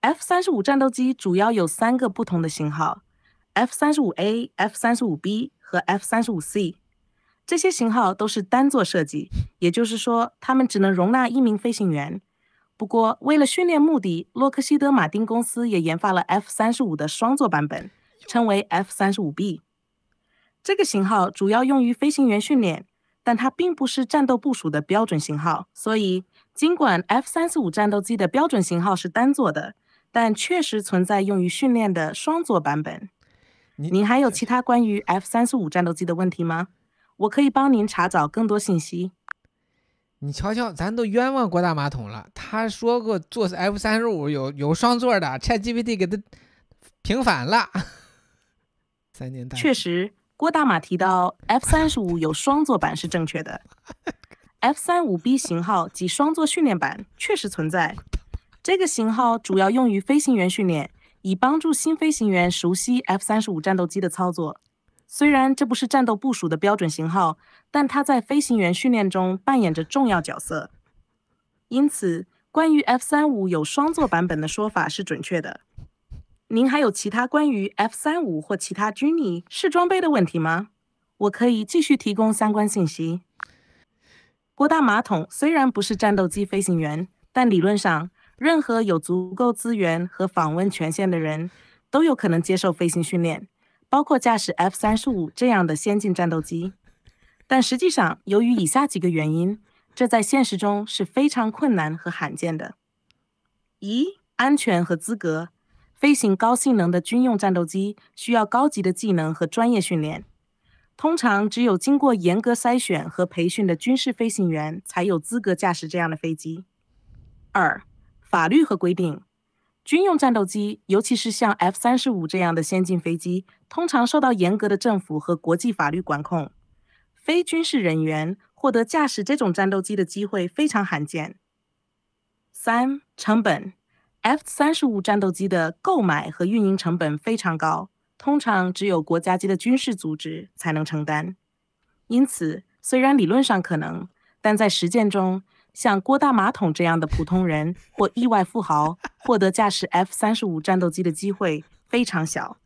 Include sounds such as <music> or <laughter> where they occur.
F 三十五战斗机主要有三个不同的型号：F 三十五 A、F 三十五 B 和 F 三十五 C。这些型号都是单座设计，也就是说它们只能容纳一名飞行员。不过，为了训练目的，洛克希德马丁公司也研发了 F 三十五的双座版本，称为 F 三十五 B。这个型号主要用于飞行员训练，但它并不是战斗部署的标准型号。所以，尽管 F 三十五战斗机的标准型号是单座的，但确实存在用于训练的双座版本。您还有其他关于 F 三十五战斗机的问题吗？我可以帮您查找更多信息。你瞧瞧，咱都冤枉郭大马桶了。他说过做 F 三十五有有双座的，拆 GPT 给他平反了。三年大确实，郭大马提到 <laughs> F 三十五有双座版是正确的。<laughs> F 三五 B 型号及双座训练版确实存在。这个型号主要用于飞行员训练，以帮助新飞行员熟悉 F 三十五战斗机的操作。虽然这不是战斗部署的标准型号，但它在飞行员训练中扮演着重要角色。因此，关于 F 三五有双座版本的说法是准确的。您还有其他关于 F 三五或其他军力试装备的问题吗？我可以继续提供相关信息。郭大马桶虽然不是战斗机飞行员，但理论上。任何有足够资源和访问权限的人，都有可能接受飞行训练，包括驾驶 F 三十五这样的先进战斗机。但实际上，由于以下几个原因，这在现实中是非常困难和罕见的。一、安全和资格。飞行高性能的军用战斗机需要高级的技能和专业训练，通常只有经过严格筛选和培训的军事飞行员才有资格驾驶这样的飞机。二。法律和规定，军用战斗机，尤其是像 F 三十五这样的先进飞机，通常受到严格的政府和国际法律管控。非军事人员获得驾驶这种战斗机的机会非常罕见。三、成本，F 三十五战斗机的购买和运营成本非常高，通常只有国家级的军事组织才能承担。因此，虽然理论上可能，但在实践中。像郭大马桶这样的普通人或意外富豪，获得驾驶 F 三十五战斗机的机会非常小。